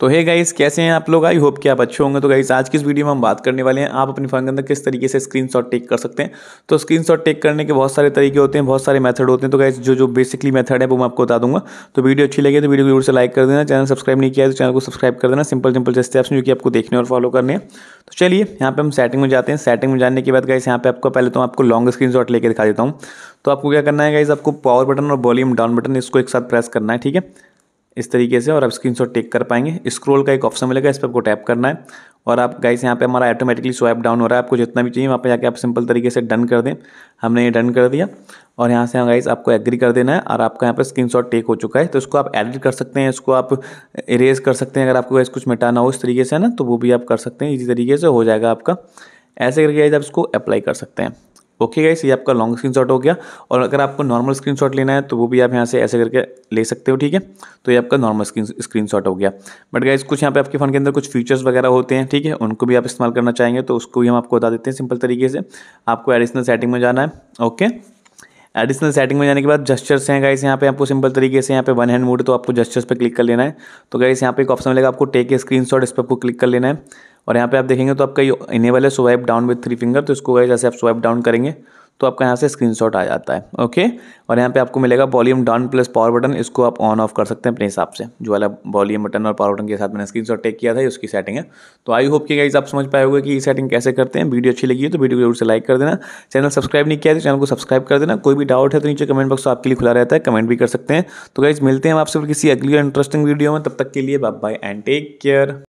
तो hey guys कैसे हैं आप लोग आई होप कि आप अच्छे होंगे तो गाइस आज की इस वीडियो में हम बात करने वाले हैं आप अपने फ़ोन के अंदर किस तरीके से स्क्रीनशॉट टेक कर सकते हैं तो स्क्रीनशॉट टेक करने के बहुत सारे तरीके होते हैं बहुत सारे मेथड होते हैं तो गाइस जो जो बेसिकली मेथड है वो मैं आपको बता दूंगा तो वीडियो अच्छी लगी तो वीडियो को जरूर से लाइक कर देना चैनल सब्सक्राइब नहीं किया तो चैनल को सब्सक्राइब कर देना सिंपल सिंपल से स्टेप्स जो कि आपको देखने और फॉलो करने हैं तो चलिए यहाँ पे हम सेटिंग में जाते हैं सेटिंग में जाने के बाद गाइस यहाँ पे आपको पहले तो आपको लॉन्ग स्क्रीन शॉट लेके दिखा देता हूँ तो आपको क्या करना है गाइस आपको पावर बटन और वॉल्यूम डाउन बटन इसको एक साथ प्रेस करना है ठीक है इस तरीके से और आप शॉट टेक कर पाएंगे स्क्रोल का एक ऑप्शन मिलेगा इस पर आपको टैप करना है और आप गाइस यहाँ पे हमारा ऑटोमेटिकली स्वाइप डाउन हो रहा है आपको जितना भी चाहिए वहाँ पे जाके आप सिंपल तरीके से डन कर दें हमने ये डन कर दिया और यहाँ से गाइस आपको एग्री कर देना है और आपका यहाँ पर स्क्रीनशॉट टेक हो चुका है तो इसको आप एडिट कर सकते हैं इसको आप इरेज कर सकते हैं अगर आपको गाइस कुछ मिटाना हो इस तरीके से ना तो वो भी आप कर सकते हैं इसी तरीके से हो जाएगा आपका ऐसे करके गाइज आप इसको अप्लाई कर सकते हैं ओके गाइस ये आपका लॉन्ग स्क्रीनशॉट हो गया और अगर आपको नॉर्मल स्क्रीनशॉट लेना है तो वो भी आप यहाँ से ऐसे करके ले सकते हो ठीक है तो ये आपका नॉर्मल स्क्रीन स्क्रीनशॉट हो गया बट गाइस कुछ यहाँ पे आपके फ़ोन के अंदर कुछ फीचर्स वगैरह होते हैं ठीक है उनको भी आप इस्तेमाल करना चाहेंगे तो उसको भी हम आपको बता देते हैं सिंपल तरीके से आपको एडिशनल सेटिंग में जाना है ओके एडिशनल सेटिंग में जाने के बाद जस्चर्स हैं गाइस यहाँ पे आपको सिंपल तरीके से यहाँ पे वन हैंड मोड तो आपको जस्चर्स पे क्लिक कर लेना है तो गाइस यहाँ पे एक ऑप्शन मिलेगा आपको टेक ए स्क्रीनशॉट इस पर आपको क्लिक कर लेना है और यहाँ पे आप देखेंगे तो आपका ये इनेबल है swipe down with three finger तो इसको जैसे आप स्वाइप डाउन करेंगे तो आपका यहाँ से स्क्रीनशॉट आ जाता है ओके और यहाँ पे आपको मिलेगा volume down plus power button इसको आप ऑन ऑफ कर सकते हैं अपने हिसाब से जो वाला वॉल्यूम बटन और पावर बटन के साथ मैंने स्क्रीनशॉट टेक किया था ये उसकी सेटिंग है तो आई होप कि गाइज आप समझ पाए होगा कि ये सेटिंग कैसे करते हैं वीडियो अच्छी लगी है तो वीडियो को जरूर से लाइक कर देना चैनल सब्सक्राइब नहीं किया तो चैनल को सब्सक्राइब कर देना कोई भी डाउट है तो नीचे कमेंट बॉक्स आपके लिए खुला रहता है कमेंट भी कर सकते हैं तो गाइज मिलते हैं आपसे किसी अगली इंटरेस्टिंग वीडियो में तब तक के लिए bye bye and take care